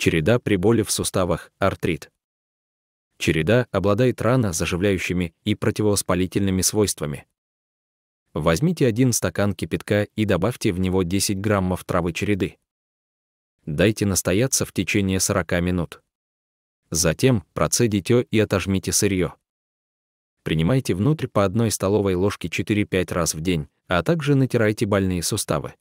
череда при боли в суставах, артрит. Череда обладает рано заживляющими и противовоспалительными свойствами. Возьмите один стакан кипятка и добавьте в него 10 граммов травы череды. Дайте настояться в течение 40 минут. Затем процедите и отожмите сырье. Принимайте внутрь по одной столовой ложке 4-5 раз в день, а также натирайте больные суставы.